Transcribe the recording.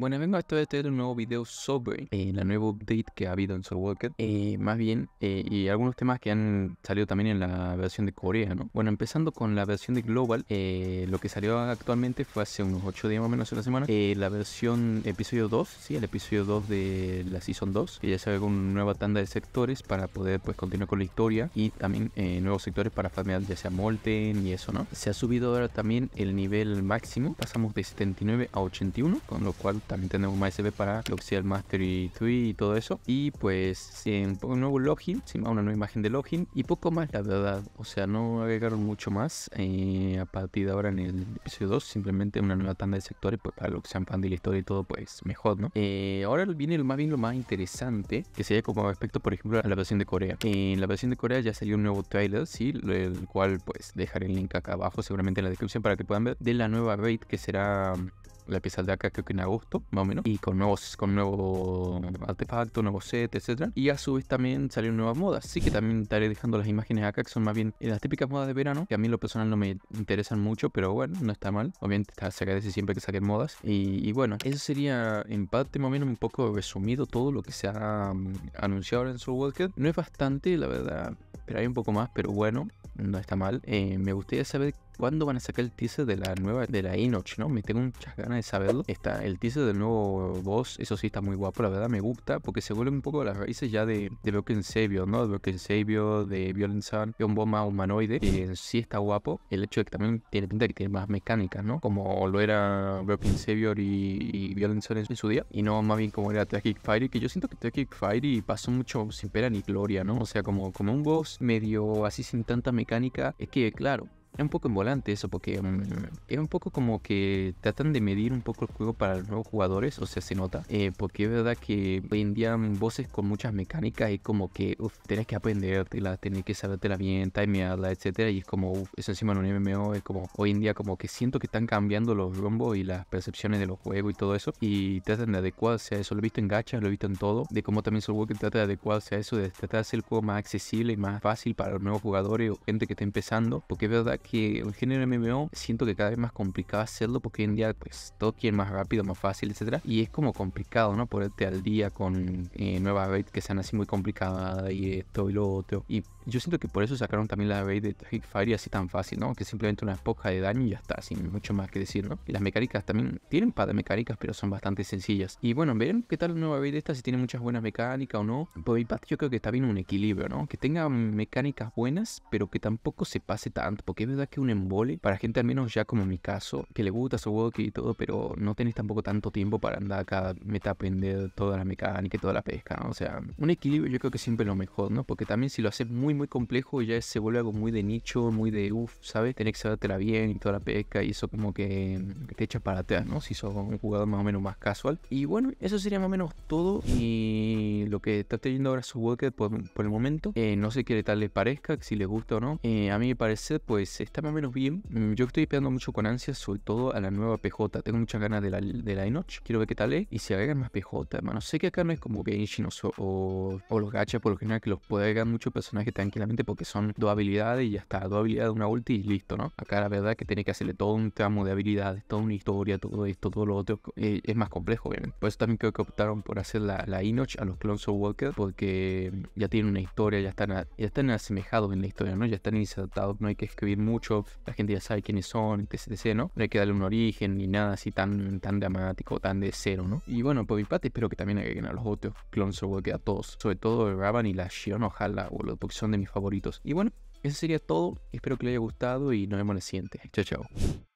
Bueno, vengo a esto de tener un nuevo video sobre eh, la nueva update que ha habido en Soul Walker. Eh, más bien, eh, y algunos temas que han salido también en la versión de Corea, ¿no? Bueno, empezando con la versión de Global, lo que salió actualmente fue hace unos 8 días más o menos una semana. la versión episodio 2, sí, el episodio 2 de la Season 2, que ya ve con nueva tanda de sectores para poder pues continuar con la historia y también nuevos sectores para farmear ya sea Molten y eso, ¿no? Se ha subido ahora también el nivel máximo, pasamos de 79 a 81, con lo cual también tenemos MySQL para lo que sea el Mastery 3 y todo eso. Y pues si un nuevo login, una nueva imagen de login y poco más, la verdad. O sea, no agregaron mucho más eh, a partir de ahora en el episodio 2. Simplemente una nueva tanda de sectores, pues para lo que sean fan de la historia y todo, pues mejor, ¿no? Eh, ahora viene lo más bien lo más interesante, que sería como respecto, por ejemplo, a la versión de Corea. En la versión de Corea ya salió un nuevo trailer, sí, el cual pues dejaré el link acá abajo, seguramente en la descripción, para que puedan ver de la nueva raid que será la pieza de acá creo que en agosto, más o menos, y con nuevos, con nuevo artefacto nuevos sets, etcétera. Y a su vez también salieron nuevas modas. Sí que también estaré dejando las imágenes acá, que son más bien las típicas modas de verano, que a mí lo personal no me interesan mucho, pero bueno, no está mal. Obviamente está, se agradece siempre que saquen modas. Y, bueno, eso sería en parte más o menos un poco resumido todo lo que se ha mm, anunciado ahora en Soul Walker. No es bastante, la verdad, pero hay un poco más, pero bueno, no está mal. Eh, me gustaría saber cuándo van a sacar el teaser de la nueva, de la Enoch, ¿no? Me tengo muchas ganas de saberlo. Está el teaser del nuevo boss, eso sí está muy guapo, la verdad me gusta, porque se vuelve un poco a las raíces ya de, de Broken Savior, ¿no? De Broken Savior, de Violent Sun, de un boss más humanoide, que sí está guapo. El hecho de que también tiene pinta que tiene más mecánicas, ¿no? Como lo era Broken Savior y, Violent Sun en su día, y no más bien como era Tragic Fire, que yo siento que Tragic Fire pasó mucho sin pena ni gloria, ¿no? O sea, como, como un boss medio así sin tanta mecánica, es que claro, es un poco volante eso, porque era mm, es un poco como que tratan de medir un poco el juego para los nuevos jugadores, o sea, se nota, eh, porque es verdad que hoy en día en mm, voces con muchas mecánicas y como que, tenés que aprendértela, tenés que sabértela bien, timearla, etcétera, y es como, eso encima en un MMO es como, hoy en día como que siento que están cambiando los rumbos y las percepciones de los juegos y todo eso, y tratan de adecuarse a eso, lo he visto en gacha, lo he visto en todo, de cómo también que trata de adecuarse a eso, de tratar de hacer el juego más accesible y más fácil para los nuevos jugadores o gente que está empezando, porque es verdad que que el género MMO siento que cada vez más complicado hacerlo porque hoy en día pues todo quiere más rápido, más fácil, etcétera Y es como complicado, ¿no? Ponerte al día con eh, nuevas raids que sean así muy complicadas y esto y lo otro. Y yo siento que por eso sacaron también la raid de Fire así tan fácil, ¿no? Que simplemente una espoja de daño y ya está, sin mucho más que decir, ¿no? Y las mecánicas también tienen para mecánicas, pero son bastante sencillas. Y bueno, verán qué tal la nueva raid esta, si tiene muchas buenas mecánicas o no. Por mi parte yo creo que está bien un equilibrio, ¿no? Que tenga mecánicas buenas, pero que tampoco se pase tanto, porque es que un embole para gente al menos ya como en mi caso, que le gusta su walkie y todo, pero no tenés tampoco tanto tiempo para andar acá, meta aprender toda la mecánica y toda la pesca, ¿no? O sea, un equilibrio yo creo que siempre es lo mejor, ¿no? Porque también si lo haces muy, muy complejo ya se vuelve algo muy de nicho, muy de uff, ¿sabes? Tenés que sabértela bien y toda la pesca y eso como que te echa para atrás, ¿no? Si sos un jugador más o menos más casual. Y bueno, eso sería más o menos todo y lo que está teniendo ahora su walker por, el momento. Eh, no sé qué tal les parezca, si les gusta o no. Eh, a mí me parece pues está más o menos bien. Mm, yo estoy esperando mucho con ansias, sobre todo a la nueva PJ. Tengo muchas ganas de la, de la Enoch. Quiero ver qué tal es. Y si agregan más PJ, hermano. Sé que acá no es como Genshin o, o, los gachas por lo general que los puede agregar muchos personajes tranquilamente porque son dos habilidades y ya está. Dos habilidades, una ulti y listo, ¿no? Acá la verdad que tiene que hacerle todo un tramo de habilidades, toda una historia, todo esto, todo lo otro. Eh, es más complejo, obviamente. Por eso también creo que optaron por hacer la, la Enoch a los Clones of Walker porque ya tienen una historia, ya están, ya están asemejados en la historia, ¿no? Ya están insertados, no hay que escribir mucho la gente ya sabe quiénes son, etc, etc, ¿no? No hay que darle un origen ni nada así tan, tan dramático, tan de cero, ¿no? Y bueno, por mi parte espero que también hayan a los otros clones, o que a todos, sobre todo el Raban y la Shion, ojalá, boludo, porque son de mis favoritos. Y bueno, eso sería todo, espero que les haya gustado y nos vemos en el siguiente. Chao, chao.